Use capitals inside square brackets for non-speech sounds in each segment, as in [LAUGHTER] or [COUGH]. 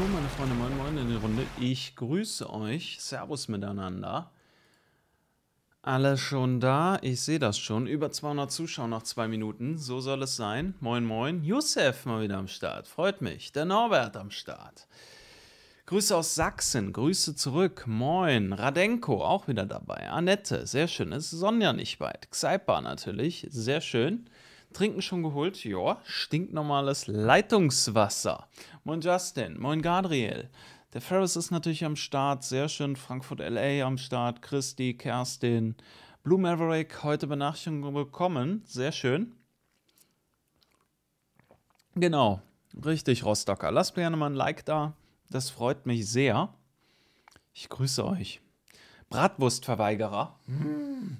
So, meine Freunde, moin moin in der Runde. Ich grüße euch. Servus miteinander. Alle schon da? Ich sehe das schon. Über 200 Zuschauer nach zwei Minuten. So soll es sein. Moin moin. Youssef mal wieder am Start. Freut mich. Der Norbert am Start. Grüße aus Sachsen, Grüße zurück, moin. Radenko auch wieder dabei, Annette, sehr schön. Es ist Sonja nicht weit, Xaipa natürlich, sehr schön. Trinken schon geholt? Ja, stinknormales Leitungswasser. Moin Justin, moin Gabriel. Der Ferris ist natürlich am Start, sehr schön. Frankfurt LA am Start, Christi, Kerstin. Blue Maverick heute Benachrichtigung bekommen, sehr schön. Genau, richtig, Rostocker. Lasst mir gerne mal ein Like da, das freut mich sehr. Ich grüße euch. Bratwurstverweigerer. Mmh.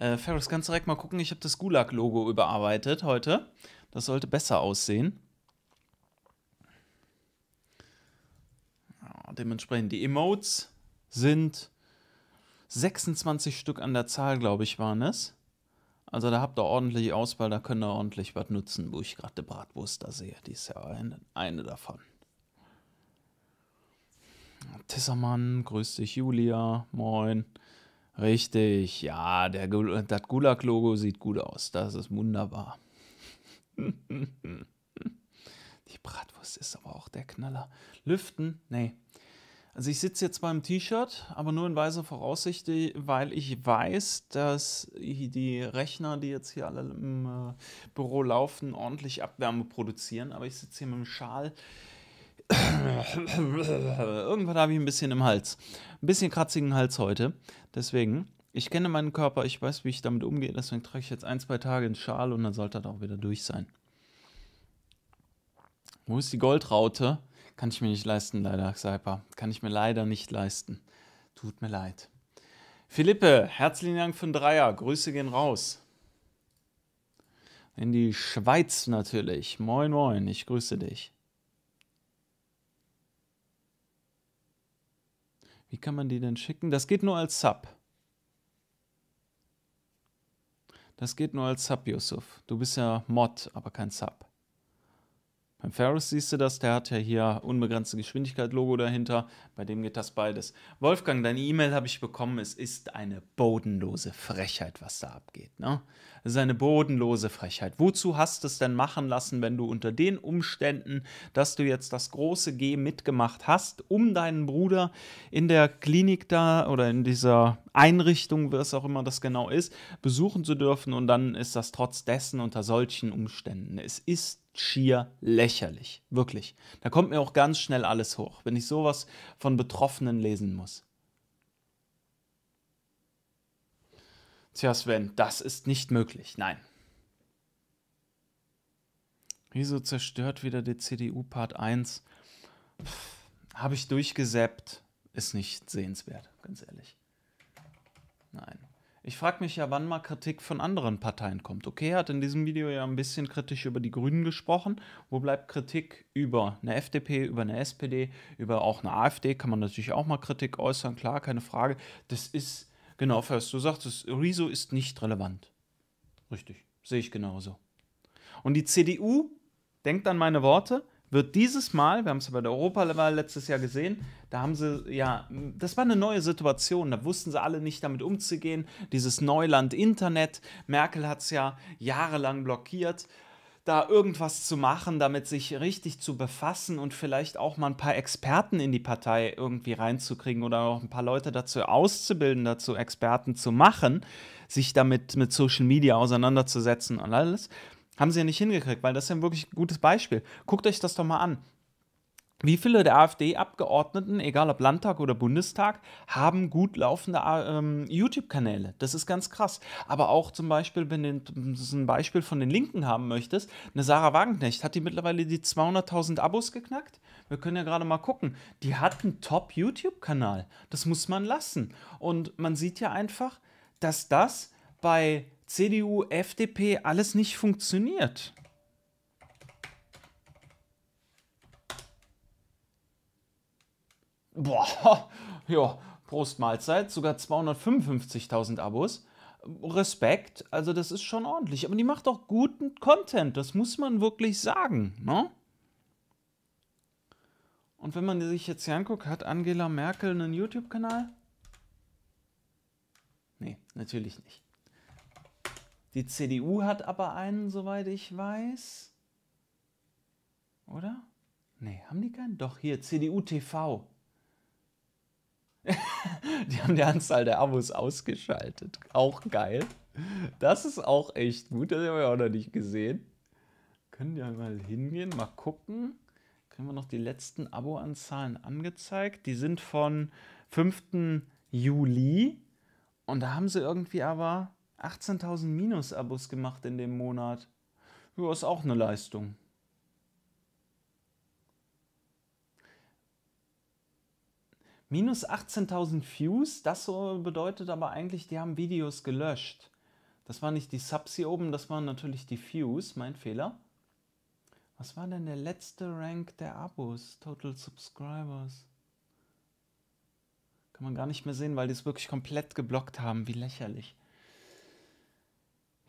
Äh, Ferris, kannst direkt mal gucken, ich habe das Gulag-Logo überarbeitet heute. Das sollte besser aussehen. Ja, dementsprechend die Emotes sind 26 Stück an der Zahl, glaube ich, waren es. Also da habt ihr ordentlich Auswahl, da könnt ihr ordentlich was nutzen, wo ich gerade die Bratwurst da sehe. Die ist ja eine, eine davon. Tissermann, grüß dich Julia, moin. Richtig, ja, der, das Gulag-Logo sieht gut aus. Das ist wunderbar. [LAUGHS] Die Bratwurst ist aber auch der Knaller. Lüften? Nee. Also ich sitze jetzt beim T-Shirt, aber nur in weiser Voraussicht, weil ich weiß, dass die Rechner, die jetzt hier alle im äh, Büro laufen, ordentlich Abwärme produzieren. Aber ich sitze hier mit dem Schal Irgendwann habe ich ein bisschen im Hals. Ein bisschen kratzigen Hals heute. Deswegen, ich kenne meinen Körper, ich weiß, wie ich damit umgehe. Deswegen trage ich jetzt ein, zwei Tage einen Schal und dann sollte das auch wieder durch sein. Wo ist die Goldraute? Kann ich mir nicht leisten, leider, Xaipa. Kann ich mir leider nicht leisten. Tut mir leid. Philippe, herzlichen Dank für den Dreier. Grüße gehen raus. In die Schweiz natürlich. Moin, moin, ich grüße dich. Wie kann man die denn schicken? Das geht nur als Sub. Das geht nur als Sub, Yusuf. Du bist ja Mod, aber kein Sub. Beim Ferris siehst du das, der hat ja hier unbegrenzte Geschwindigkeit-Logo dahinter, bei dem geht das beides. Wolfgang, deine E-Mail habe ich bekommen, es ist eine bodenlose Frechheit, was da abgeht. Ne? Es ist eine bodenlose Frechheit. Wozu hast du es denn machen lassen, wenn du unter den Umständen, dass du jetzt das große G mitgemacht hast, um deinen Bruder in der Klinik da oder in dieser Einrichtung, was auch immer das genau ist, besuchen zu dürfen und dann ist das trotz dessen unter solchen Umständen. Es ist schier lächerlich. Wirklich. Da kommt mir auch ganz schnell alles hoch, wenn ich sowas von Betroffenen lesen muss. Tja, Sven, das ist nicht möglich. Nein. Wieso zerstört wieder die CDU Part 1? Habe ich durchgesäppt. Ist nicht sehenswert, ganz ehrlich. Nein. Ich frage mich ja, wann mal Kritik von anderen Parteien kommt. Okay, er hat in diesem Video ja ein bisschen kritisch über die Grünen gesprochen. Wo bleibt Kritik über eine FDP, über eine SPD, über auch eine AfD? Kann man natürlich auch mal Kritik äußern, klar, keine Frage. Das ist, genau, First, du sagtest, Riso ist nicht relevant. Richtig, sehe ich genauso. Und die CDU, denkt an meine Worte, wird dieses Mal, wir haben es bei der Europawahl letztes Jahr gesehen, da haben sie, ja, das war eine neue Situation, da wussten sie alle nicht damit umzugehen, dieses Neuland Internet, Merkel hat es ja jahrelang blockiert, da irgendwas zu machen, damit sich richtig zu befassen und vielleicht auch mal ein paar Experten in die Partei irgendwie reinzukriegen oder auch ein paar Leute dazu auszubilden, dazu Experten zu machen, sich damit mit Social Media auseinanderzusetzen und alles. Haben sie ja nicht hingekriegt, weil das ist ja wirklich ein gutes Beispiel. Guckt euch das doch mal an. Wie viele der AfD-Abgeordneten, egal ob Landtag oder Bundestag, haben gut laufende ähm, YouTube-Kanäle? Das ist ganz krass. Aber auch zum Beispiel, wenn du ein Beispiel von den Linken haben möchtest, eine Sarah Wagenknecht, hat die mittlerweile die 200.000 Abos geknackt? Wir können ja gerade mal gucken. Die hat einen Top-YouTube-Kanal. Das muss man lassen. Und man sieht ja einfach, dass das bei CDU, FDP, alles nicht funktioniert. Boah, [LAUGHS] ja, Prost Mahlzeit, sogar 255.000 Abos. Respekt, also das ist schon ordentlich. Aber die macht auch guten Content, das muss man wirklich sagen, ne? Und wenn man sich jetzt hier anguckt, hat Angela Merkel einen YouTube-Kanal? Nee, natürlich nicht. Die CDU hat aber einen, soweit ich weiß. Oder? Nee, haben die keinen? Doch, hier, CDU TV. [LAUGHS] die haben die Anzahl der Abos ausgeschaltet. Auch geil. Das ist auch echt gut. Das haben wir auch noch nicht gesehen. Können wir mal hingehen, mal gucken. Können wir noch die letzten Abo-Anzahlen angezeigt. Die sind von 5. Juli. Und da haben sie irgendwie aber 18.000 Minus-Abos gemacht in dem Monat. Ja, ist auch eine Leistung. Minus 18.000 Views, das so bedeutet aber eigentlich, die haben Videos gelöscht. Das waren nicht die Subs hier oben, das waren natürlich die Views, mein Fehler. Was war denn der letzte Rank der Abos? Total Subscribers. Kann man gar nicht mehr sehen, weil die es wirklich komplett geblockt haben. Wie lächerlich.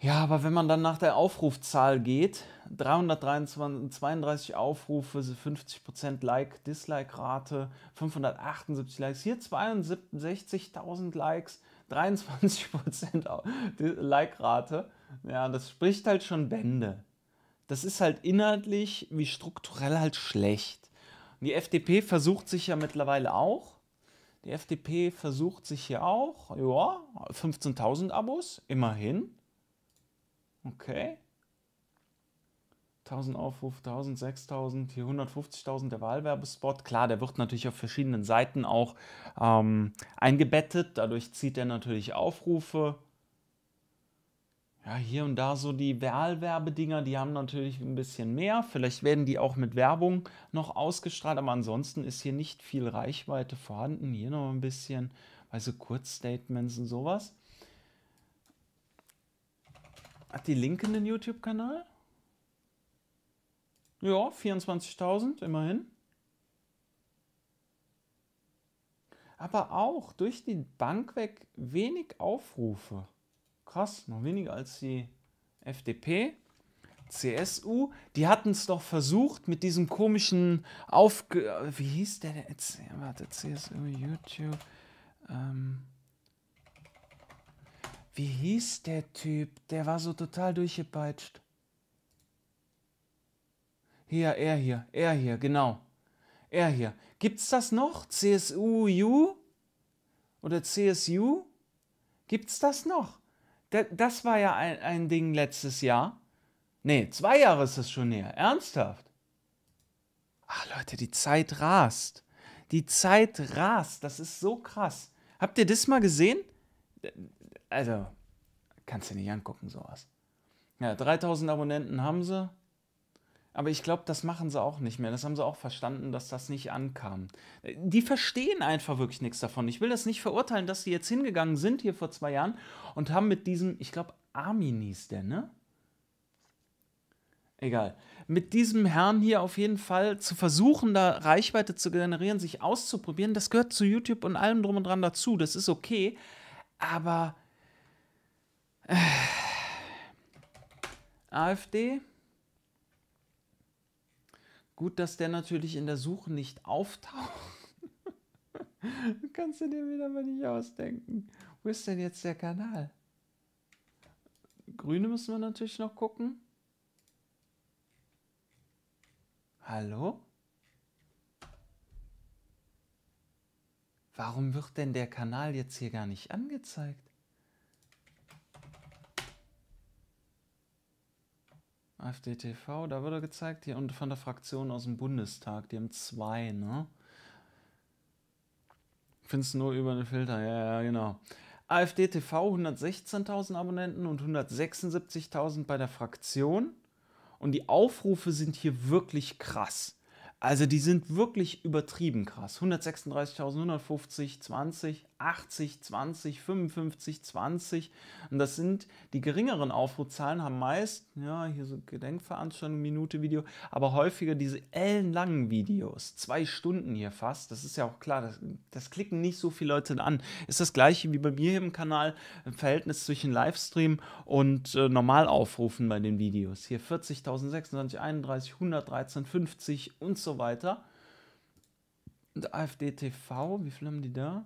Ja, aber wenn man dann nach der Aufrufzahl geht, 332 Aufrufe, 50% Like-Dislike-Rate, 578 Likes, hier 62.000 Likes, 23% Like-Rate. Ja, das spricht halt schon Bände. Das ist halt inhaltlich wie strukturell halt schlecht. Und die FDP versucht sich ja mittlerweile auch. Die FDP versucht sich ja auch, ja, 15.000 Abos, immerhin. Okay. 1000 Aufrufe, 1000, 6000, hier 150.000 der Wahlwerbespot. Klar, der wird natürlich auf verschiedenen Seiten auch ähm, eingebettet. Dadurch zieht er natürlich Aufrufe. Ja, hier und da so die Wahlwerbedinger, die haben natürlich ein bisschen mehr. Vielleicht werden die auch mit Werbung noch ausgestrahlt, aber ansonsten ist hier nicht viel Reichweite vorhanden. Hier noch ein bisschen, also Kurzstatements und sowas. Hat die Linke einen YouTube-Kanal? Ja, 24.000 immerhin. Aber auch durch die Bank weg wenig Aufrufe. Krass, noch weniger als die FDP. CSU, die hatten es doch versucht mit diesem komischen Aufge... Wie hieß der Warte, CSU, YouTube. Ähm wie hieß der Typ? Der war so total durchgepeitscht. Hier, er hier, er hier, genau. Er hier. Gibt's das noch? CSU-U? Oder CSU? Gibt's das noch? das war ja ein, ein Ding letztes Jahr. Nee, zwei Jahre ist es schon näher. Ernsthaft? Ach Leute, die Zeit rast. Die Zeit rast. Das ist so krass. Habt ihr das mal gesehen? also, kannst du nicht angucken, sowas. Ja, 3000 Abonnenten haben sie. Aber ich glaube, das machen sie auch nicht mehr. Das haben sie auch verstanden, dass das nicht ankam. Die verstehen einfach wirklich nichts davon. Ich will das nicht verurteilen, dass sie jetzt hingegangen sind hier vor zwei Jahren und haben mit diesem, ich glaube, Armin hieß der, ne? Egal. Mit diesem Herrn hier auf jeden Fall zu versuchen, da Reichweite zu generieren, sich auszuprobieren, das gehört zu YouTube und allem drum und dran dazu. Das ist okay. Aber äh, [SIGHS] AfD. Gut, dass der natürlich in der Suche nicht auftaucht. [LAUGHS] kannst du dir wieder mal nicht ausdenken. Wo ist denn jetzt der Kanal? Grüne müssen wir natürlich noch gucken. Hallo? Warum wird denn der Kanal jetzt hier gar nicht angezeigt? AfD TV, da wurde gezeigt, hier und von der Fraktion aus dem Bundestag, die haben zwei, ne? Findest du nur über den Filter, ja, ja, genau. AfD TV 116.000 Abonnenten und 176.000 bei der Fraktion. Und die Aufrufe sind hier wirklich krass. Also die sind wirklich übertrieben krass. 136.000, 150, 20, 80, 20, 55, 20. Und das sind die geringeren Aufrufzahlen, haben meist, ja, hier so Gedenkveranstaltung, Minute Video, aber häufiger diese ellenlangen Videos, zwei Stunden hier fast. Das ist ja auch klar, das, das klicken nicht so viele Leute an. Ist das gleiche wie bei mir hier im Kanal, im Verhältnis zwischen Livestream und äh, Normalaufrufen bei den Videos. Hier 40.000, 26, 31, 113, 50 und so weiter. Und AfD TV, wie viel haben die da?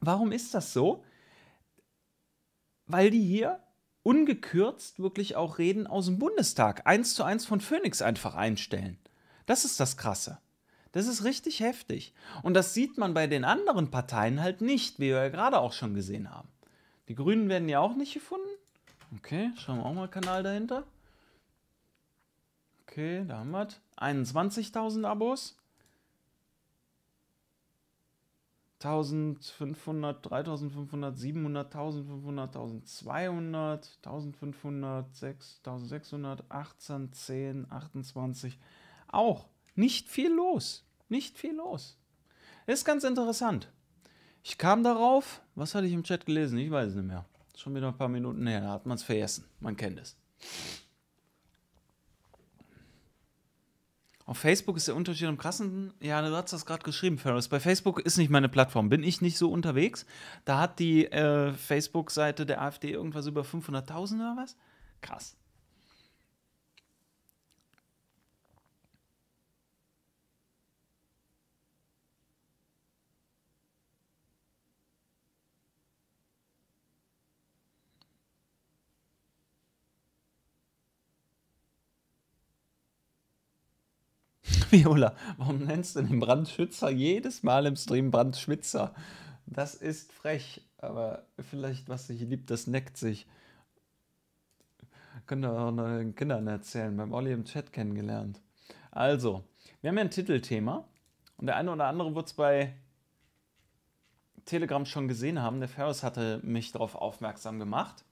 Warum ist das so? Weil die hier ungekürzt wirklich auch Reden aus dem Bundestag eins zu eins von Phoenix einfach einstellen. Das ist das Krasse. Das ist richtig heftig. Und das sieht man bei den anderen Parteien halt nicht, wie wir ja gerade auch schon gesehen haben. Die Grünen werden ja auch nicht gefunden. Okay, schauen wir auch mal Kanal dahinter. Okay, da haben wir 21.000 Abos. 1500, 3500, 700, 1500, 1200, 1500, 1600, 18, 10, 28. Auch nicht viel los. Nicht viel los. Ist ganz interessant. Ich kam darauf, was hatte ich im Chat gelesen? Ich weiß es nicht mehr. Schon wieder ein paar Minuten her, da hat man es vergessen. Man kennt es. Auf Facebook ist der Unterschied am krassen. Ja, du hast das gerade geschrieben, Ferris. Bei Facebook ist nicht meine Plattform. Bin ich nicht so unterwegs? Da hat die äh, Facebook-Seite der AfD irgendwas über 500.000 oder was? Krass. Viola, warum nennst du den Brandschützer jedes Mal im Stream Brandschwitzer? Das ist frech, aber vielleicht, was sich liebt, das neckt sich. Könnt ihr auch noch den Kindern erzählen, beim Olli im Chat kennengelernt. Also, wir haben ja ein Titelthema und der eine oder andere wird es bei Telegram schon gesehen haben. Der Ferris hatte mich darauf aufmerksam gemacht.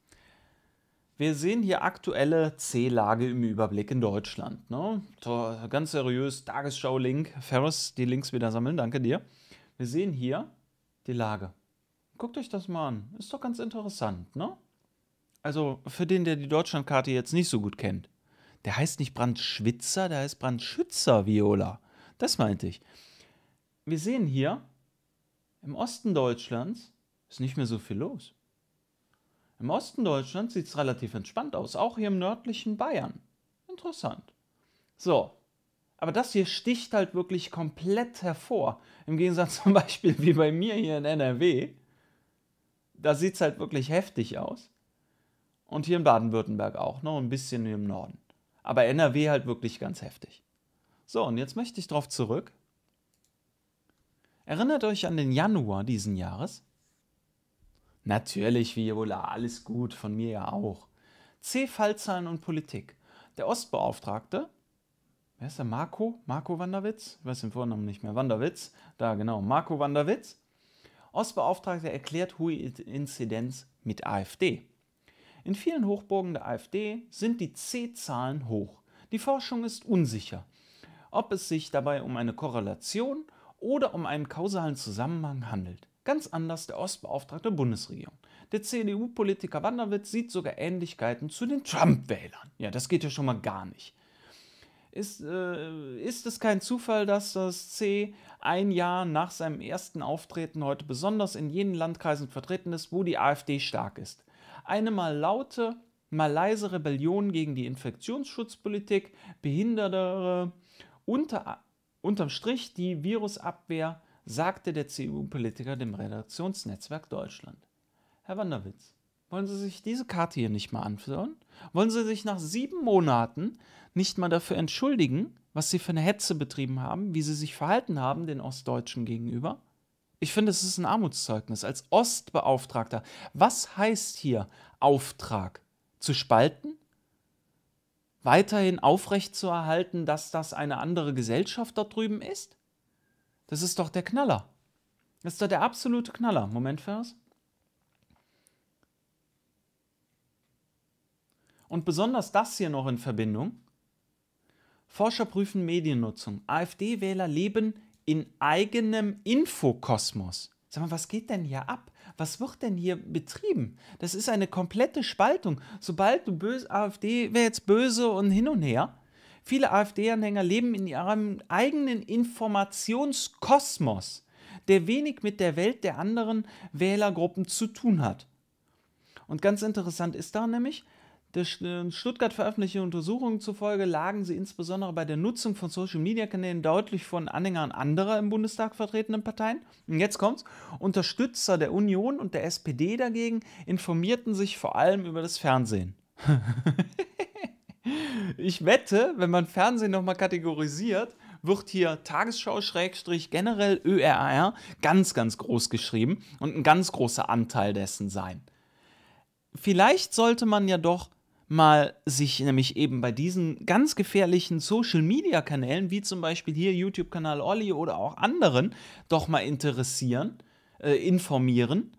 Wir sehen hier aktuelle C-Lage im Überblick in Deutschland. Ne? Ganz seriös, Tagesschau-Link. Ferris, die Links wieder sammeln, danke dir. Wir sehen hier die Lage. Guckt euch das mal an. Ist doch ganz interessant, ne? Also für den, der die Deutschlandkarte jetzt nicht so gut kennt. Der heißt nicht Brandschwitzer, der heißt Brandschützer, Viola. Das meinte ich. Wir sehen hier, im Osten Deutschlands ist nicht mehr so viel los. Im Osten Deutschlands sieht es relativ entspannt aus, auch hier im nördlichen Bayern. Interessant. So, aber das hier sticht halt wirklich komplett hervor. Im Gegensatz [LAUGHS] zum Beispiel wie bei mir hier in NRW. Da sieht es halt wirklich heftig aus. Und hier in Baden-Württemberg auch noch ne? ein bisschen im Norden. Aber NRW halt wirklich ganz heftig. So, und jetzt möchte ich drauf zurück. Erinnert euch an den Januar diesen Jahres? Natürlich, wie ihr Viola, alles gut, von mir ja auch. C. Fallzahlen und Politik. Der Ostbeauftragte, wer ist der? Marco? Marco Wanderwitz? Ich weiß den Vornamen nicht mehr. Wanderwitz, da genau, Marco Wanderwitz. Ostbeauftragte erklärt hohe Inzidenz mit AfD. In vielen Hochburgen der AfD sind die C-Zahlen hoch. Die Forschung ist unsicher, ob es sich dabei um eine Korrelation oder um einen kausalen Zusammenhang handelt. Ganz anders der Ostbeauftragte der Bundesregierung. Der CDU-Politiker Wanderwitz sieht sogar Ähnlichkeiten zu den Trump-Wählern. Ja, das geht ja schon mal gar nicht. Ist, äh, ist, es kein Zufall, dass das C ein Jahr nach seinem ersten Auftreten heute besonders in jenen Landkreisen vertreten ist, wo die AfD stark ist. Eine mal laute, mal leise Rebellion gegen die Infektionsschutzpolitik behindertere, unter, unterm Strich die Virusabwehr sagte der CDU-Politiker dem Redaktionsnetzwerk Deutschland. Herr Wanderwitz, wollen Sie sich diese Karte hier nicht mal anführen? Wollen Sie sich nach sieben Monaten nicht mal dafür entschuldigen, was Sie für eine Hetze betrieben haben, wie Sie sich verhalten haben den Ostdeutschen gegenüber? Ich finde, es ist ein Armutszeugnis. Als Ostbeauftragter, was heißt hier Auftrag? Zu spalten? Weiterhin aufrechtzuerhalten, dass das eine andere Gesellschaft dort drüben ist? Das ist doch der Knaller. Das ist doch der absolute Knaller. Moment, Vers. Und besonders das hier noch in Verbindung. Forscher prüfen Mediennutzung. AfD-Wähler leben in eigenem Infokosmos. Sag mal, was geht denn hier ab? Was wird denn hier betrieben? Das ist eine komplette Spaltung. Sobald du böse AfD wäre jetzt böse und hin und her, Viele AfD-Anhänger leben in ihrem eigenen Informationskosmos, der wenig mit der Welt der anderen Wählergruppen zu tun hat. Und ganz interessant ist da nämlich, der äh, Stuttgart veröffentlichte Untersuchungen zufolge lagen sie insbesondere bei der Nutzung von Social-Media-Kanälen deutlich von Anhängern anderer im Bundestag vertretenen Parteien. Und jetzt kommt's. Unterstützer der Union und der SPD dagegen informierten sich vor allem über das Fernsehen. [LAUGHS] Ich wette, wenn man Fernsehen nochmal kategorisiert, wird hier Tagesschau-generell ÖRR ganz, ganz groß geschrieben und ein ganz großer Anteil dessen sein. Vielleicht sollte man ja doch mal sich nämlich eben bei diesen ganz gefährlichen Social-Media-Kanälen, wie zum Beispiel hier YouTube-Kanal Olli oder auch anderen, doch mal interessieren, äh, informieren.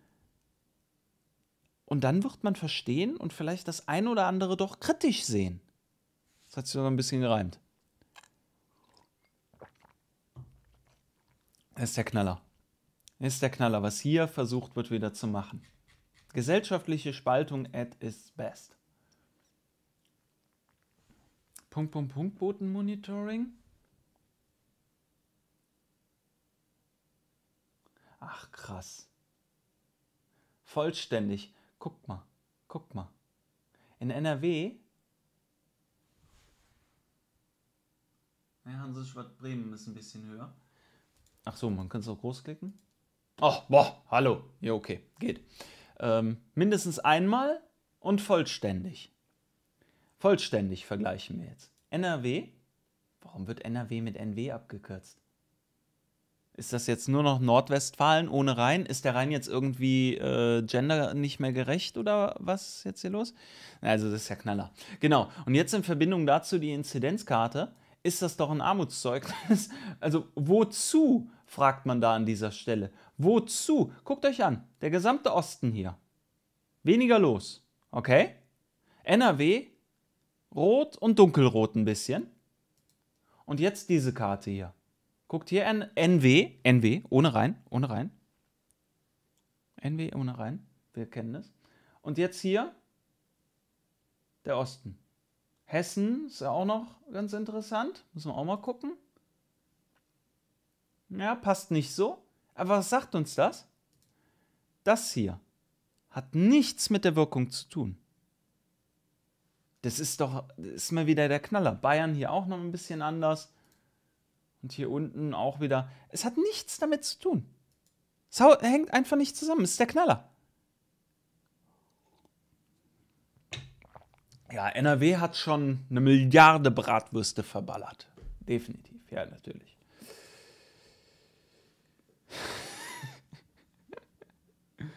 Und dann wird man verstehen und vielleicht das ein oder andere doch kritisch sehen. Das hat sich doch ein bisschen gereimt. Das ist der Knaller. Das ist der Knaller, was hier versucht wird wieder zu machen. Gesellschaftliche Spaltung at its best. Punkt, Punkt, Punkt, Botenmonitoring. Ach, krass. Vollständig. Guck mal, guck mal. In NRW Ja, Hansestadt Bremen ist ein bisschen höher. Ach so, man kann es auch großklicken. Oh, boah, hallo. Ja, okay, geht. Ähm, mindestens einmal und vollständig. Vollständig vergleichen wir jetzt. NRW. Warum wird NRW mit NW abgekürzt? Ist das jetzt nur noch Nordwestfalen ohne Rhein? Ist der Rhein jetzt irgendwie äh, gender nicht mehr gerecht oder was ist jetzt hier los? Also das ist ja Knaller. Genau. Und jetzt in Verbindung dazu die Inzidenzkarte ist das doch ein Armutszeugnis. [LAUGHS] Also wozu, fragt man da an dieser Stelle. Wozu? Guckt euch an, der gesamte Osten hier. Weniger los, okay? NRW, rot und dunkelrot ein bisschen. Und jetzt diese Karte hier. Guckt hier, N NW, NW, ohne rein, ohne rein. NW ohne rein, wir kennen das. Und jetzt hier der Osten. Hessen ist ja auch noch ganz interessant. Müssen wir auch mal gucken. Ja, passt nicht so. Aber was sagt uns das? Das hier hat nichts mit der Wirkung zu tun. Das ist doch, das ist mal wieder der Knaller. Bayern hier auch noch ein bisschen anders. Und hier unten auch wieder. Es hat nichts damit zu tun. Es hängt einfach nicht zusammen. Es ist der Knaller. Ja, NRW hat schon eine Milliarde Bratwürste verballert. Definitiv, ja, natürlich. [LAUGHS]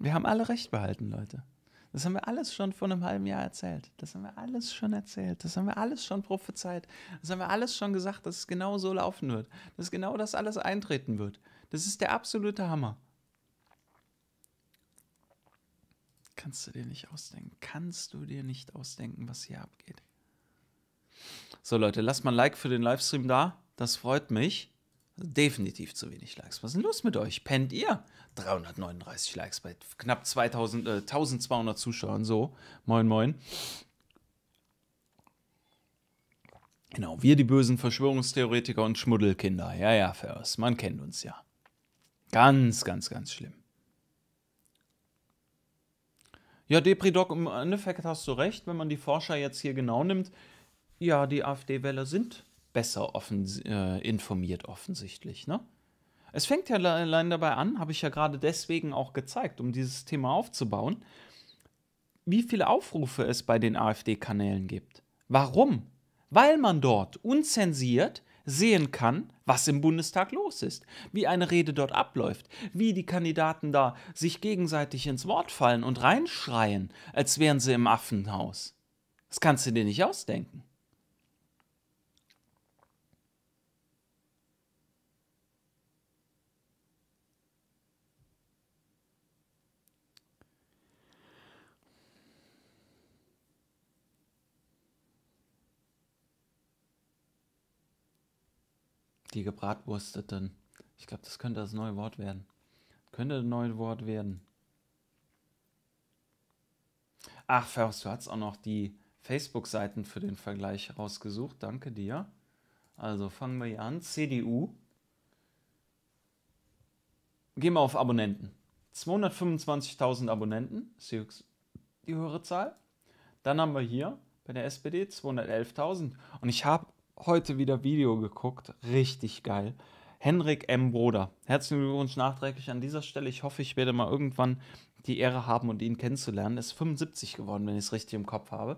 Wir haben alle recht behalten, Leute. Das haben wir alles schon vor einem halben Jahr erzählt. Das haben wir alles schon erzählt. Das haben wir alles schon prophezeit. Das haben wir alles schon gesagt, dass es genau so laufen wird. Dass genau das alles eintreten wird. Das ist der absolute Hammer. Kannst du dir nicht ausdenken. Kannst du dir nicht ausdenken, was hier abgeht. So, Leute, lasst mal ein Like für den Livestream da. Das freut mich. Definitiv zu wenig Likes. Was ist denn los mit euch? Pennt ihr? 339 Likes bei knapp 2000, äh, 1200 Zuschauern. So, moin, moin. Genau, wir die bösen Verschwörungstheoretiker und Schmuddelkinder. Ja, ja, Ferris, man kennt uns ja. Ganz, ganz, ganz schlimm. Ja, Depridoc, im Endeffekt hast du recht, wenn man die Forscher jetzt hier genau nimmt. Ja, die AfD-Wähler sind besser offens äh, informiert offensichtlich. Ne? Es fängt ja allein dabei an, habe ich ja gerade deswegen auch gezeigt, um dieses Thema aufzubauen, wie viele Aufrufe es bei den AfD-Kanälen gibt. Warum? Weil man dort unzensiert sehen kann, was im Bundestag los ist, wie eine Rede dort abläuft, wie die Kandidaten da sich gegenseitig ins Wort fallen und reinschreien, als wären sie im Affenhaus. Das kannst du dir nicht ausdenken. die gebratwursteten. Ich glaube, das könnte das neue Wort werden. Könnte das neue Wort werden. Ach, Faust, du hast auch noch die Facebook-Seiten für den Vergleich rausgesucht. Danke dir. Also fangen wir hier an. CDU. Gehen wir auf Abonnenten. 225.000 Abonnenten ist die höhere Zahl. Dann haben wir hier bei der SPD 211.000. Und ich habe heute wieder Video geguckt. Richtig geil. Henrik M. Broder. Herzlichen Glückwunsch nachträglich an dieser Stelle. Ich hoffe, ich werde mal irgendwann die Ehre haben und ihn kennenzulernen. Er Ist 75 geworden, wenn ich es richtig im Kopf habe.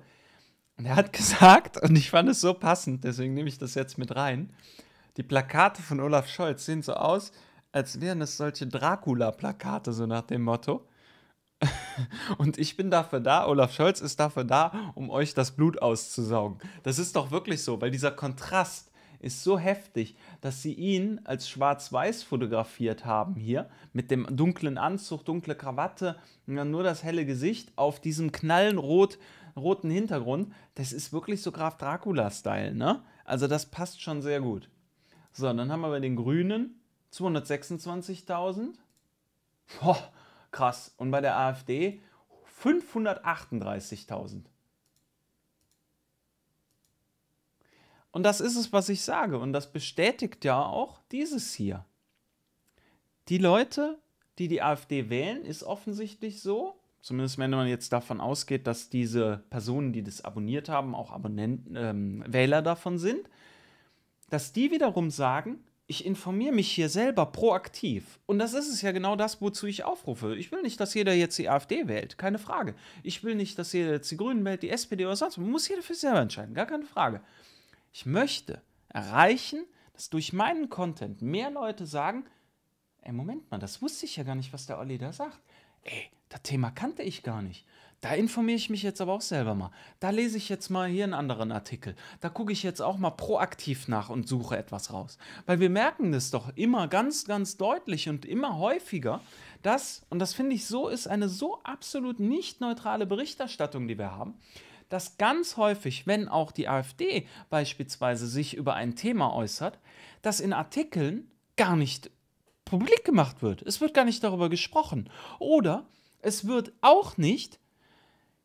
Und er hat [LAUGHS] gesagt, und ich fand es so passend, deswegen nehme ich das jetzt mit rein. Die Plakate von Olaf Scholz sehen so aus, als wären es solche Dracula-Plakate, so nach dem Motto. [LAUGHS] Und ich bin dafür da, Olaf Scholz ist dafür da, um euch das Blut auszusaugen. Das ist doch wirklich so, weil dieser Kontrast ist so heftig, dass sie ihn als schwarz-weiß fotografiert haben hier, mit dem dunklen Anzug, dunkle Krawatte nur das helle Gesicht auf diesem knallenrot roten Hintergrund. Das ist wirklich so Graf Dracula-Style, ne? Also das passt schon sehr gut. So, dann haben wir bei den Grünen 226.000. Boah, Krass. Und bei der AfD 538.000. Und das ist es, was ich sage. Und das bestätigt ja auch dieses hier. Die Leute, die die AfD wählen, ist offensichtlich so, zumindest wenn man jetzt davon ausgeht, dass diese Personen, die das abonniert haben, auch Abonnenten, ähm, Wähler davon sind, dass die wiederum sagen, ich informiere mich hier selber proaktiv. Und das ist es ja genau das, wozu ich aufrufe. Ich will nicht, dass jeder jetzt die AfD wählt, keine Frage. Ich will nicht, dass jeder jetzt die Grünen wählt, die SPD oder sonst. Man muss jeder für sich selber entscheiden, gar keine Frage. Ich möchte erreichen, dass durch meinen Content mehr Leute sagen, ey, Moment mal, das wusste ich ja gar nicht, was der Olli da sagt. Ey, das Thema kannte ich gar nicht. Da informiere ich mich jetzt aber auch selber mal. Da lese ich jetzt mal hier einen anderen Artikel. Da gucke ich jetzt auch mal proaktiv nach und suche etwas raus. Weil wir merken das doch immer ganz, ganz deutlich und immer häufiger, dass, und das finde ich so, ist eine so absolut nicht neutrale Berichterstattung, die wir haben, dass ganz häufig, wenn auch die AfD beispielsweise sich über ein Thema äußert, dass in Artikeln gar nicht publik gemacht wird. Es wird gar nicht darüber gesprochen. Oder es wird auch nicht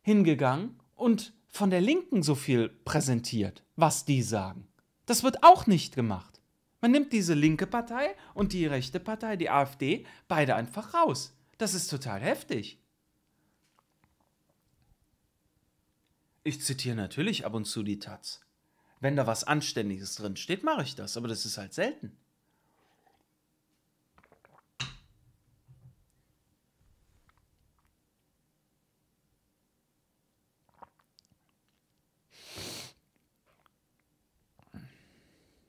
hingegangen und von der Linken so viel präsentiert, was die sagen. Das wird auch nicht gemacht. Man nimmt diese linke Partei und die rechte Partei, die AfD, beide einfach raus. Das ist total heftig. Ich zitiere natürlich ab und zu die Taz. Wenn da was Anständiges drin steht, mache ich das, aber das ist halt selten.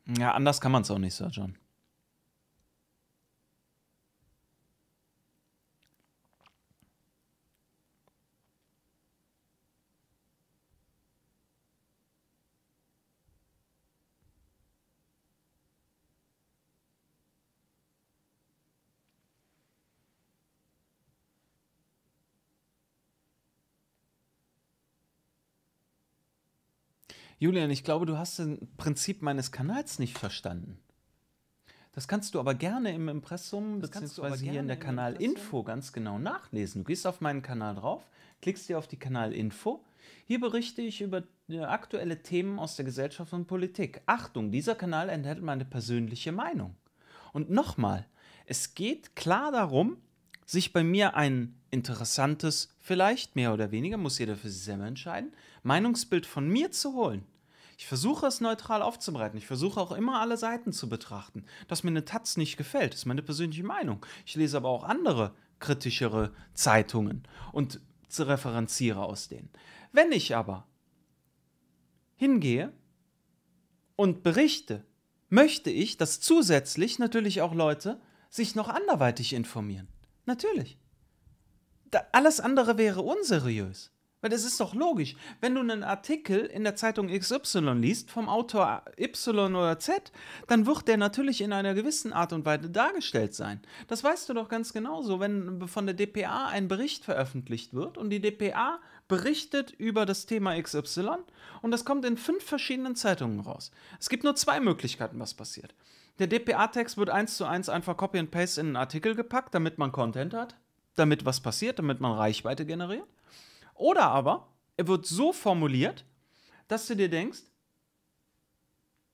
Ja, anders kann man es auch nicht, Sir John. Julian, ich glaube, du hast das Prinzip meines Kanals nicht verstanden. Das kannst du aber gerne im Impressum bzw. hier in der Kanalinfo ganz genau nachlesen. Du gehst auf meinen Kanal drauf, klickst dir auf die Kanalinfo. Hier berichte ich über äh, aktuelle Themen aus der Gesellschaft und Politik. Achtung, dieser Kanal enthält meine persönliche Meinung. Und nochmal, es geht klar darum, sich bei mir einen interessantes, vielleicht mehr oder weniger, muss jeder für sich selber entscheiden, Meinungsbild von mir zu holen. Ich versuche es neutral aufzubereiten. Ich versuche auch immer alle Seiten zu betrachten. Dass mir eine Taz nicht gefällt, ist meine persönliche Meinung. Ich lese aber auch andere kritischere Zeitungen und referenziere aus denen. Wenn ich aber hingehe und berichte, möchte ich, dass zusätzlich natürlich auch Leute sich noch anderweitig informieren. Natürlich da, alles andere wäre unseriös. Weil es ist doch logisch. Wenn du einen Artikel in der Zeitung XY liest, vom Autor Y oder Z, dann wird der natürlich in einer gewissen Art und Weise dargestellt sein. Das weißt du doch ganz genauso, wenn von der DPA ein Bericht veröffentlicht wird und die DPA berichtet über das Thema XY und das kommt in fünf verschiedenen Zeitungen raus. Es gibt nur zwei Möglichkeiten, was passiert. Der DPA-Text wird eins zu eins einfach Copy and Paste in einen Artikel gepackt, damit man Content hat damit was passiert, damit man Reichweite generiert. Oder aber, er wird so formuliert, dass du dir denkst,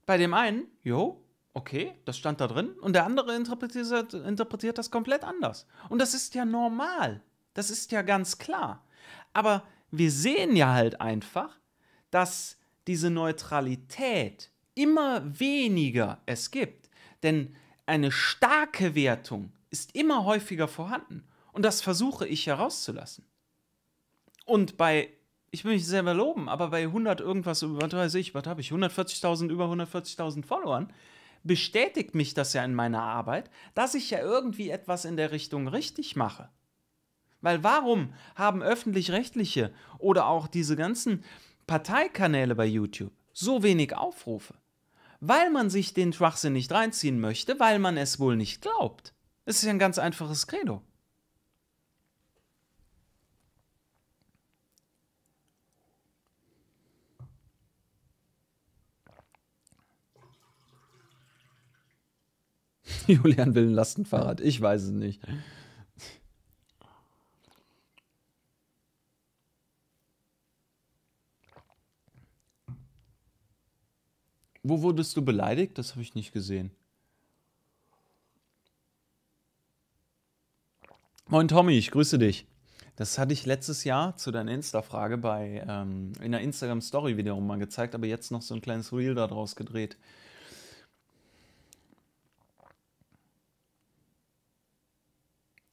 bei dem einen, jo, okay, das stand da drin, und der andere interpretiert, interpretiert das komplett anders. Und das ist ja normal. Das ist ja ganz klar. Aber wir sehen ja halt einfach, dass diese Neutralität immer weniger es gibt. Denn eine starke Wertung ist immer häufiger vorhanden. Und das versuche ich herauszulassen. Und bei, ich will mich selber loben, aber bei 100 irgendwas, was weiß ich, was habe ich, 140.000, über 140.000 Followern, bestätigt mich das ja in meiner Arbeit, dass ich ja irgendwie etwas in der Richtung richtig mache. Weil warum haben öffentlich-rechtliche oder auch diese ganzen Parteikanäle bei YouTube so wenig Aufrufe? Weil man sich den Schwachsinn nicht reinziehen möchte, weil man es wohl nicht glaubt. Das ist ja ein ganz einfaches Credo. [LAUGHS] Julian will ein Lastenfahrrad. Ich weiß es nicht. Wo wurdest du beleidigt? Das habe ich nicht gesehen. Moin Tommy, ich grüße dich. Das hatte ich letztes Jahr zu deiner Insta-Frage ähm, in der Instagram-Story wiederum mal gezeigt, aber jetzt noch so ein kleines Reel daraus gedreht.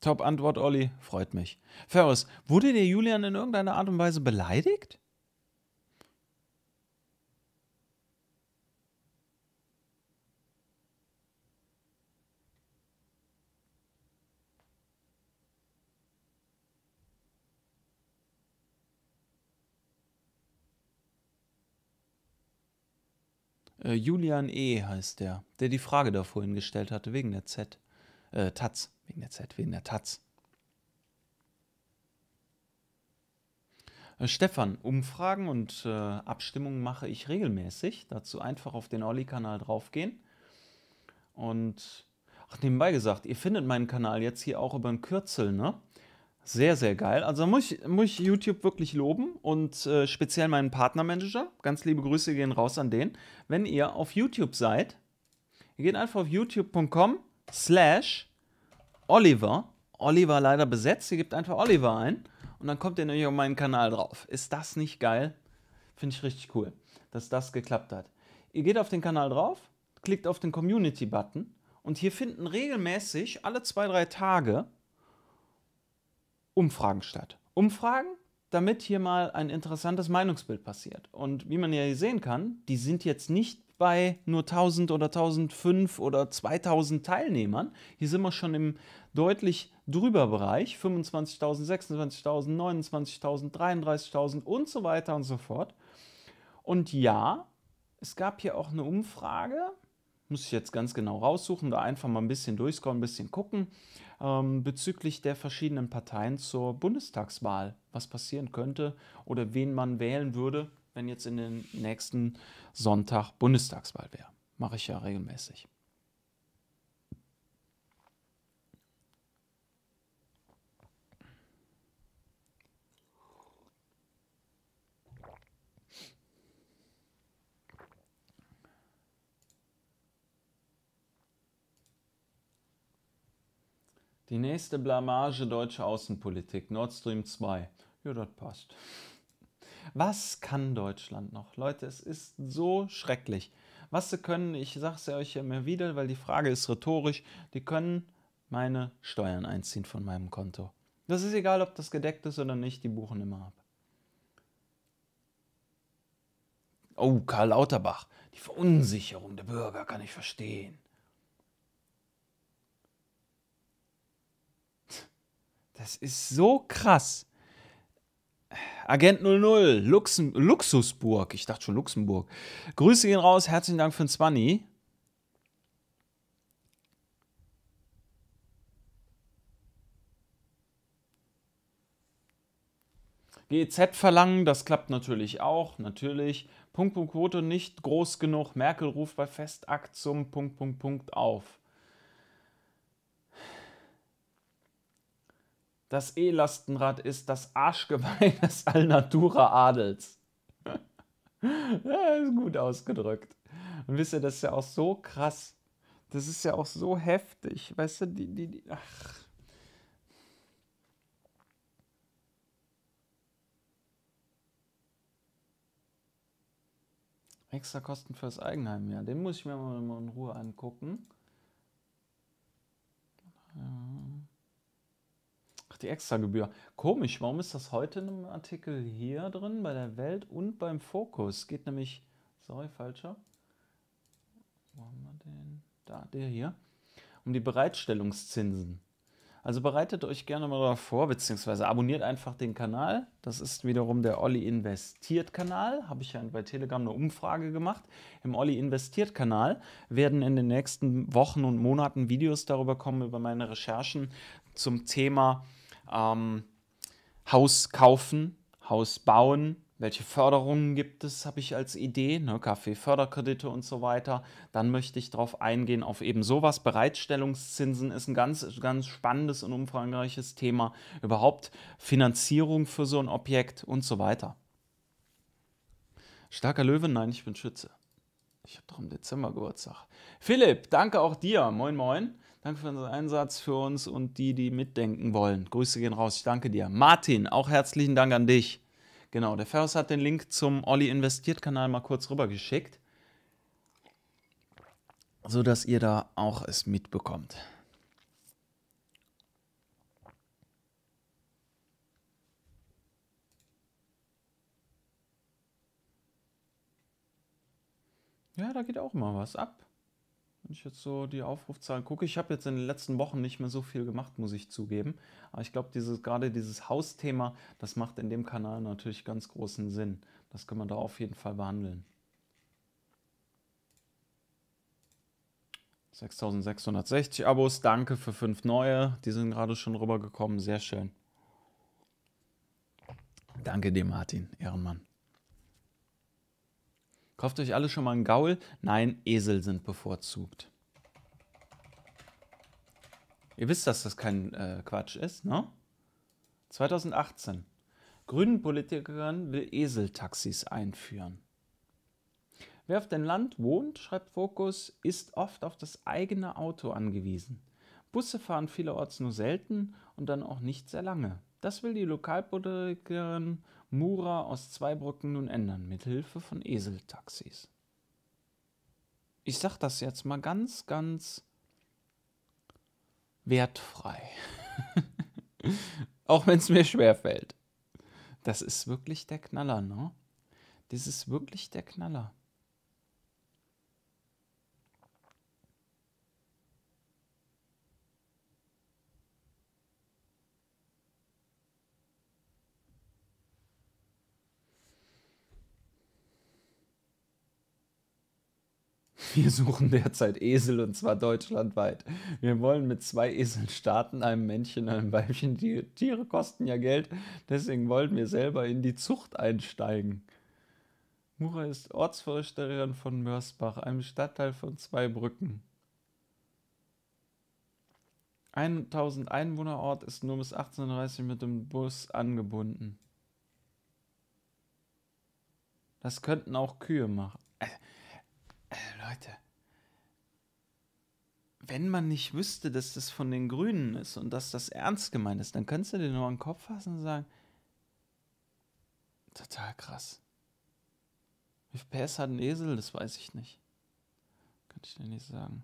Top Antwort, Olli. Freut mich. Ferris, wurde dir Julian in irgendeiner Art und Weise beleidigt? Äh, Julian E. heißt der, der die Frage da vorhin gestellt hatte, wegen der Z. Äh, Taz. Wegen der Zeit, wegen der Taz. Äh, Stefan, Umfragen und äh, Abstimmungen mache ich regelmäßig. Dazu einfach auf den Olli-Kanal draufgehen. Und ach, nebenbei gesagt, ihr findet meinen Kanal jetzt hier auch über ein Kürzel, ne? Sehr, sehr geil. Also muss ich, muss ich YouTube wirklich loben und äh, speziell meinen Partnermanager. Ganz liebe Grüße gehen raus an den. Wenn ihr auf YouTube seid, ihr geht einfach auf youtube.com slash Oliver. Oliver leider besetzt. Ihr gebt einfach Oliver ein und dann kommt ihr nämlich auf meinen Kanal drauf. Ist das nicht geil? Finde ich richtig cool, dass das geklappt hat. Ihr geht auf den Kanal drauf, klickt auf den Community-Button und hier finden regelmäßig alle zwei, drei Tage Umfragen statt. Umfragen damit hier mal ein interessantes Meinungsbild passiert. Und wie man ja hier sehen kann, die sind jetzt nicht bei nur 1000 oder 1005 oder 2000 Teilnehmern. Hier sind wir schon im deutlich drüber Bereich, 25.000, 26.000, 29.000, 33.000 und so weiter und so fort. Und ja, es gab hier auch eine Umfrage, muss ich jetzt ganz genau raussuchen, da einfach mal ein bisschen durchscrollen, ein bisschen gucken, ähm, bezüglich der verschiedenen Parteien zur Bundestagswahl, was passieren könnte oder wen man wählen würde, wenn jetzt in den nächsten Sonntag Bundestagswahl wäre. Mache ich ja regelmäßig. Die nächste Blamage deutscher Außenpolitik, Nord Stream 2. Ja, das passt. Was kann Deutschland noch? Leute, es ist so schrecklich. Was sie können, ich sage es ja euch immer wieder, weil die Frage ist rhetorisch, die können meine Steuern einziehen von meinem Konto. Das ist egal, ob das gedeckt ist oder nicht, die buchen immer ab. Oh, Karl Lauterbach, die Verunsicherung der Bürger kann ich verstehen. Das ist so krass. Agent 00, Luxem Luxusburg. Ich dachte schon Luxemburg. Grüße gehen raus. Herzlichen Dank für den Swanny. GEZ verlangen, das klappt natürlich auch, natürlich. Punkt, Punkt, Quote nicht groß genug. Merkel ruft bei Festakt zum Punkt, Punkt, Punkt auf. Das E-Lastenrad ist das Arschgeweih des Allnatura-Adels. [LAUGHS] [LAUGHS] ja, ist gut ausgedrückt. Und wisst ihr, das ist ja auch so krass. Das ist ja auch so heftig. Weißt du, die, die, die ach. Extra Kosten fürs Eigenheim, ja. Den muss ich mir mal in Ruhe angucken. Ja die Extragebühr. Komisch, warum ist das heute in einem Artikel hier drin, bei der Welt und beim Fokus? Geht nämlich, sorry, falscher. Wo haben wir den? Da, der hier. Um die Bereitstellungszinsen. Also bereitet euch gerne mal darauf vor, beziehungsweise abonniert einfach den Kanal. Das ist wiederum der Olli Investiert Kanal. Habe ich ja bei Telegram eine Umfrage gemacht. Im Olli Investiert Kanal werden in den nächsten Wochen und Monaten Videos darüber kommen, über meine Recherchen zum Thema ähm, Haus kaufen, Haus bauen, welche Förderungen gibt es, habe ich als Idee, ne, Kaffee-Förderkredite und so weiter. Dann möchte ich darauf eingehen, auf eben sowas. Bereitstellungszinsen ist ein ganz, ganz spannendes und umfangreiches Thema. Überhaupt Finanzierung für so ein Objekt und so weiter. Starker Löwe? Nein, ich bin Schütze. Ich habe doch im Dezember Geburtstag. Philipp, danke auch dir. Moin, moin. Danke für den Einsatz für uns und die, die mitdenken wollen. Grüße gehen raus. Ich danke dir. Martin, auch herzlichen Dank an dich. Genau, der Ferris hat den Link zum Olli Investiert Kanal mal kurz rübergeschickt, sodass ihr da auch es mitbekommt. Ja, da geht auch mal was ab. Wenn ich jetzt so die Aufrufzahlen gucke, ich habe jetzt in den letzten Wochen nicht mehr so viel gemacht, muss ich zugeben. Aber ich glaube, dieses, gerade dieses Hausthema, das macht in dem Kanal natürlich ganz großen Sinn. Das kann man da auf jeden Fall behandeln. 6660 Abos, danke für fünf neue. Die sind gerade schon rübergekommen, sehr schön. Danke dir, Martin, Ehrenmann. Kauft euch alle schon mal einen Gaul? Nein, Esel sind bevorzugt. Ihr wisst, dass das kein äh, Quatsch ist, ne? 2018. Grünen Politikerin will Eseltaxis einführen. Wer auf dem Land wohnt, schreibt Fokus, ist oft auf das eigene Auto angewiesen. Busse fahren vielerorts nur selten und dann auch nicht sehr lange. Das will die Lokalpolitikerin Mura aus Zweibrücken nun ändern, mit Hilfe von Eseltaxis. Ich sag das jetzt mal ganz, ganz wertfrei. [LAUGHS] Auch wenn es mir schwerfällt. Das ist wirklich der Knaller, ne? Das ist wirklich der Knaller. Wir suchen derzeit Esel und zwar deutschlandweit. Wir wollen mit zwei Eseln starten, einem Männchen, einem Weibchen. Die Tiere kosten ja Geld, deswegen wollen wir selber in die Zucht einsteigen. Mura ist Ortsvorsteherin von Mörsbach, einem Stadtteil von Zweibrücken. 1000 Einwohnerort ist nur bis 18.30 mit dem Bus angebunden. Das könnten auch Kühe machen. Äh, äh, Leute, wenn man nicht wüsste, dass das von den Grünen ist und dass das ernst gemeint ist, dann könntest du dir nur an den Kopf fassen und sagen, total krass. Wie viel PS hat ein Esel? Das weiß ich nicht. Könnte ich dir nicht sagen.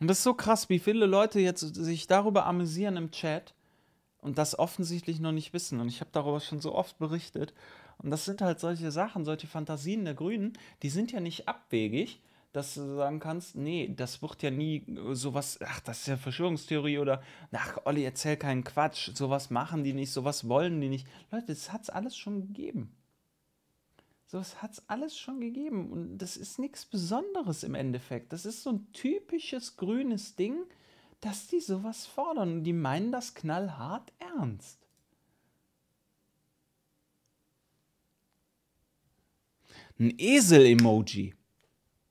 Und das ist so krass, wie viele Leute jetzt sich darüber amüsieren im Chat, und das offensichtlich noch nicht wissen. Und ich habe darüber schon so oft berichtet. Und das sind halt solche Sachen, solche Fantasien der Grünen, die sind ja nicht abwegig, dass du sagen kannst, nee, das wird ja nie äh, sowas, ach, das ist ja Verschwörungstheorie oder, ach, Olli, erzähl keinen Quatsch, sowas machen die nicht, sowas wollen die nicht. Leute, das hat es alles schon gegeben. Sowas hat es alles schon gegeben und das ist nichts Besonderes im Endeffekt. Das ist so ein typisches grünes Ding, dass die sowas fordern und die meinen das knallhart ernst. Ein Esel-Emoji.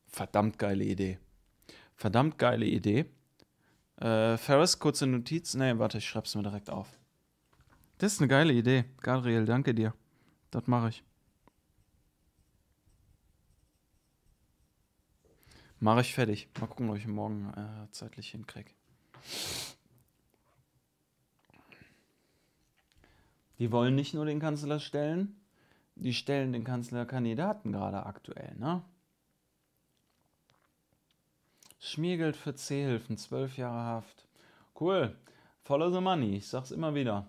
Verdammt geile Idee. Verdammt geile Idee. Äh, Ferris, kurze Notiz. Nee, warte, ich schreib's mir direkt auf. Das ist eine geile Idee. Gabriel, danke dir. Das mache ich. Mache ich fertig. Mal gucken, ob ich morgen äh, zeitlich hinkriege. Die wollen nicht nur den Kanzler stellen, die stellen den Kanzlerkandidaten gerade aktuell, ne? Schmiergeld für Zehhilfen, zwölf Jahre Haft. Cool. Follow the money, ich sag's immer wieder.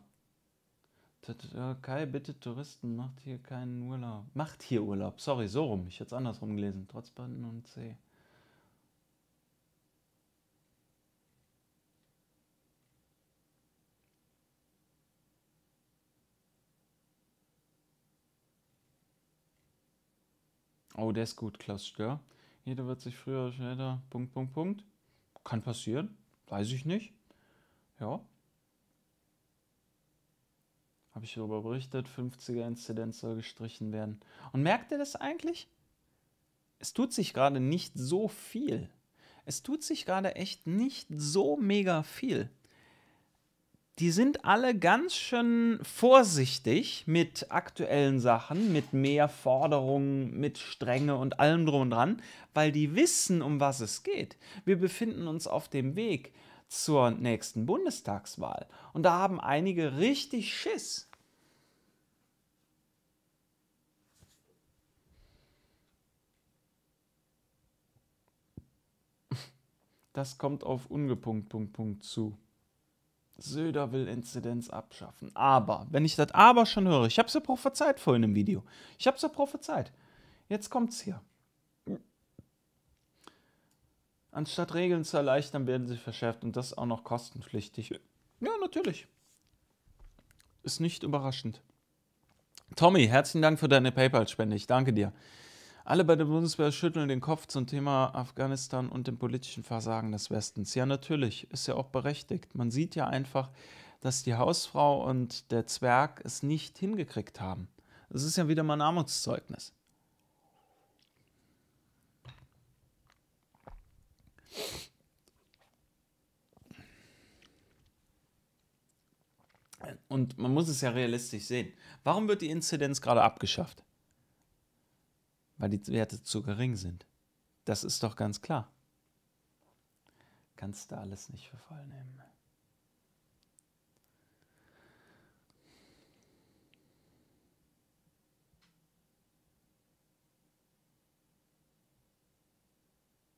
Türkei bittet Touristen, macht hier keinen Urlaub. Macht hier Urlaub, sorry, so rum. Ich hätte es andersrum gelesen. Trotz Banden und C. Oh, der ist gut, Klaus Stör. Jeder wird sich früher oder später. Punkt, Punkt, Punkt. Kann passieren. Weiß ich nicht. Ja. Habe ich darüber berichtet. 50er-Inzidenz soll gestrichen werden. Und merkt ihr das eigentlich? Es tut sich gerade nicht so viel. Es tut sich gerade echt nicht so mega viel die sind alle ganz schön vorsichtig mit aktuellen Sachen, mit mehr Forderungen, mit Strenge und allem drum und dran, weil die wissen, um was es geht. Wir befinden uns auf dem Weg zur nächsten Bundestagswahl und da haben einige richtig Schiss. Das kommt auf ungepunkt Punkt Punkt zu. Söder will Inzidenz abschaffen. Aber, wenn ich das Aber schon höre, ich habe es ja prophezeit vorhin im Video. Ich habe es ja prophezeit. Jetzt kommt's hier. Anstatt Regeln zu erleichtern, werden sie verschärft und das auch noch kostenpflichtig. Ja, natürlich. Ist nicht überraschend. Tommy, herzlichen Dank für deine PayPal-Spende. Ich danke dir. Alle bei der Bundeswehr schütteln den Kopf zum Thema Afghanistan und dem politischen Versagen des Westens. Ja, natürlich, ist ja auch berechtigt. Man sieht ja einfach, dass die Hausfrau und der Zwerg es nicht hingekriegt haben. Das ist ja wieder mal ein Armutszeugnis. Und man muss es ja realistisch sehen. Warum wird die Inzidenz gerade abgeschafft? weil die Werte zu gering sind. Das ist doch ganz klar. Kannst du alles nicht für voll nehmen.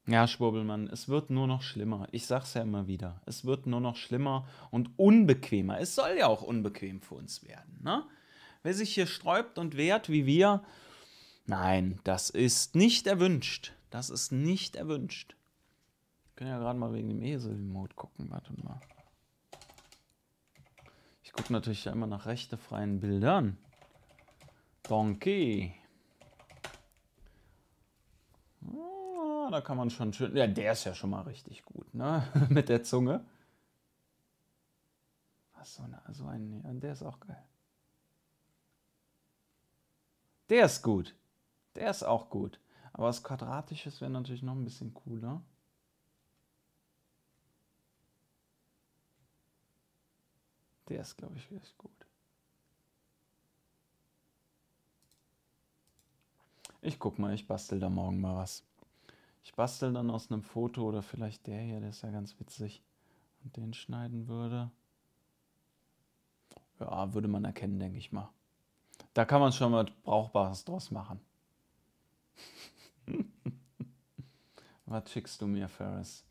Ja, Schwurbelmann, es wird nur noch schlimmer. Ich sag's ja immer wieder. Es wird nur noch schlimmer und unbequemer. Es soll ja auch unbequem für uns werden. Ne? Wer sich hier sträubt und wehrt wie wir, Nein, das ist nicht erwünscht. Das ist nicht erwünscht. Wir können ja gerade mal wegen dem Esel-Mode gucken. Warte mal. Ich gucke natürlich ja immer nach rechtefreien Bildern. Donkey. Ah, da kann man schon schön... Ja, der ist ja schon mal richtig gut, ne? [LAUGHS] Mit der Zunge. Was so, eine, so ein... Der ist auch geil. Der ist gut. Der ist auch gut. Aber das Quadratische wäre natürlich noch ein bisschen cooler. Der ist, glaube ich, richtig gut. Ich guck mal, ich bastel da morgen mal was. Ich bastel dann aus einem Foto oder vielleicht der hier, der ist ja ganz witzig. Und den schneiden würde. Ja, würde man erkennen, denke ich mal. Da kann man schon mal Brauchbares draus machen. [LAUGHS] Was schickst du mir, Ferris?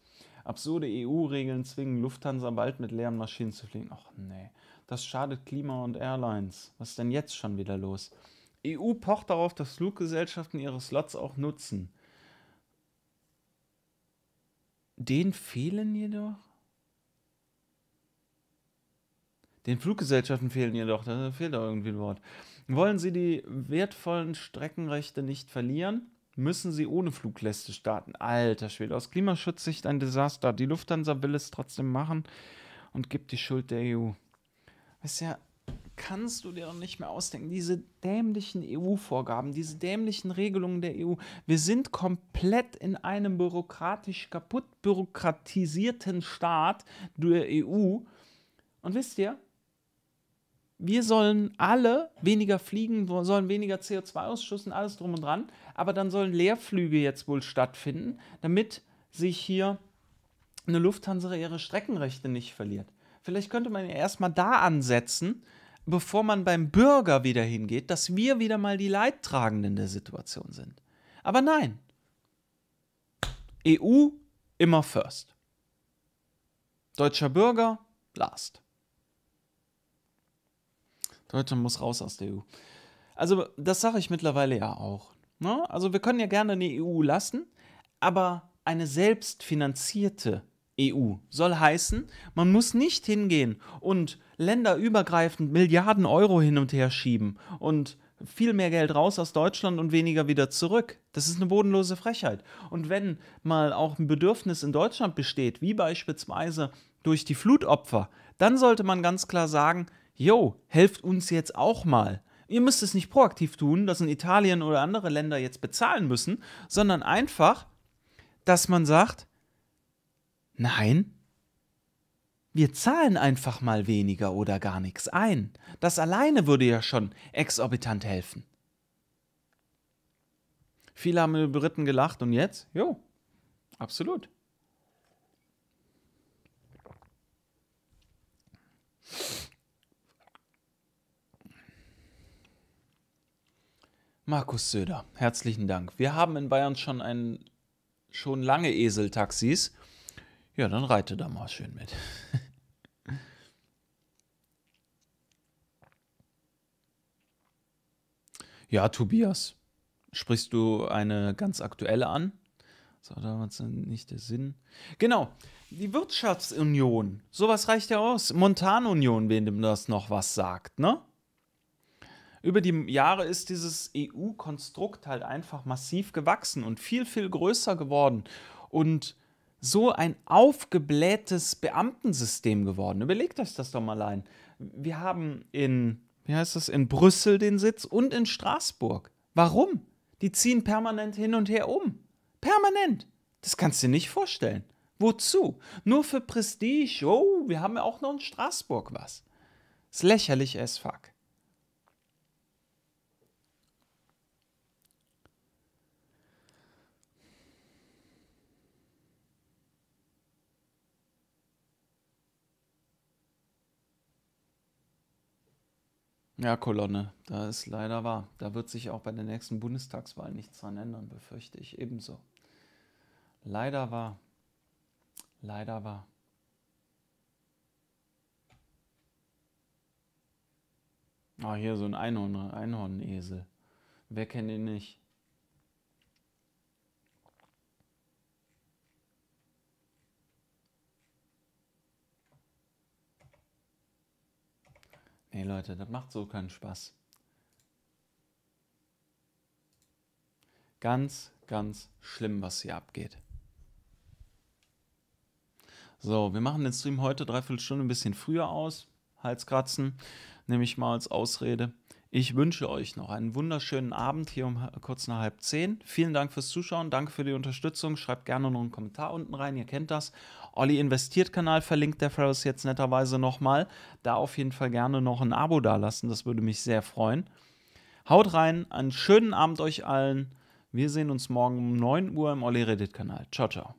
Absurde EU-Regeln zwingen Lufthansa bald mit leeren Maschinen zu fliegen. Ach nee, das schadet Klima und Airlines. Was ist denn jetzt schon wieder los? EU pocht darauf, dass Fluggesellschaften ihre Slots auch nutzen. Den fehlen jedoch. Den Fluggesellschaften fehlen jedoch, da fehlt doch irgendwie ein Wort. Wollen Sie die wertvollen Streckenrechte nicht verlieren? Müssen Sie ohne Flugläste starten? Alter Schwede, aus Klimaschutzsicht ein Desaster. Die Lufthansa will es trotzdem machen und gibt die Schuld der EU. Weißt ja kannst du dir doch nicht mehr ausdenken. Diese dämlichen EU-Vorgaben, diese dämlichen Regelungen der EU. Wir sind komplett in einem bürokratisch kaputt bürokratisierten Staat der EU. Und wisst ihr, wir sollen alle weniger fliegen, sollen weniger CO2 ausschüssen, alles drum und dran. Aber dann sollen Leerflüge jetzt wohl stattfinden, damit sich hier eine Lufthansa ihre Streckenrechte nicht verliert. Vielleicht könnte man ja erstmal da ansetzen, bevor man beim Bürger wieder hingeht, dass wir wieder mal die Leidtragenden der Situation sind. Aber nein. EU immer first. Deutscher Bürger last. Deutschland muss raus aus der EU. Also das sage ich mittlerweile ja auch. Ne? Also wir können ja gerne eine EU lassen, aber eine selbstfinanzierte EU soll heißen, man muss nicht hingehen und länderübergreifend Milliarden Euro hin und her schieben und viel mehr Geld raus aus Deutschland und weniger wieder zurück. Das ist eine bodenlose Frechheit. Und wenn mal auch ein Bedürfnis in Deutschland besteht, wie beispielsweise durch die Flutopfer, dann sollte man ganz klar sagen, yo, helft uns jetzt auch mal. Ihr müsst es nicht proaktiv tun, dass in Italien oder andere Länder jetzt bezahlen müssen, sondern einfach, dass man sagt, nein, wir zahlen einfach mal weniger oder gar nichts ein. Das alleine würde ja schon exorbitant helfen. Viele haben über Briten gelacht und jetzt? Jo, absolut. you Markus Söder, herzlichen Dank. Wir haben in Bayern schon ein schon lange Eseltaxis. Ja, dann reite da mal schön mit. [LAUGHS] ja, Tobias, sprichst du eine ganz aktuelle an? So, da war es nicht der Sinn. Genau, die Wirtschaftsunion. Sowas reicht ja aus. Montanunion, wenn dem das noch was sagt, ne? über die Jahre ist dieses EU-Konstrukt halt einfach massiv gewachsen und viel, viel größer geworden. Und so ein aufgeblähtes Beamtensystem geworden. Überlegt euch das doch mal ein. Wir haben in, wie heißt das, in Brüssel den Sitz und in Straßburg. Warum? Die ziehen permanent hin und her um. Permanent. Das kannst du dir nicht vorstellen. Wozu? Nur für Prestige. Oh, wir haben ja auch noch in Straßburg was. Das Ist lächerlich as fuck. Ja, Kolonne, da ist leider wahr. Da wird sich auch bei der nächsten Bundestagswahl nichts dran ändern, befürchte ich ebenso. Leider wahr. Leider wahr. Ah, hier so ein Einhorn, Einhornesel. Wer kennt ihn nicht? Ey Leute, das macht so keinen Spaß. Ganz, ganz schlimm, was hier abgeht. So, wir machen den Stream heute dreiviertel Stunde ein bisschen früher aus. Halskratzen nehme ich mal als Ausrede. Ich wünsche euch noch einen wunderschönen Abend hier um kurz nach halb zehn. Vielen Dank fürs Zuschauen, danke für die Unterstützung. Schreibt gerne noch einen Kommentar unten rein, ihr kennt das. Olli Investiert Kanal verlinkt der Ferris jetzt netterweise nochmal. Da auf jeden Fall gerne noch ein Abo dalassen, das würde mich sehr freuen. Haut rein, einen schönen Abend euch allen. Wir sehen uns morgen um 9 Uhr im Olli Reddit Kanal. Ciao, ciao.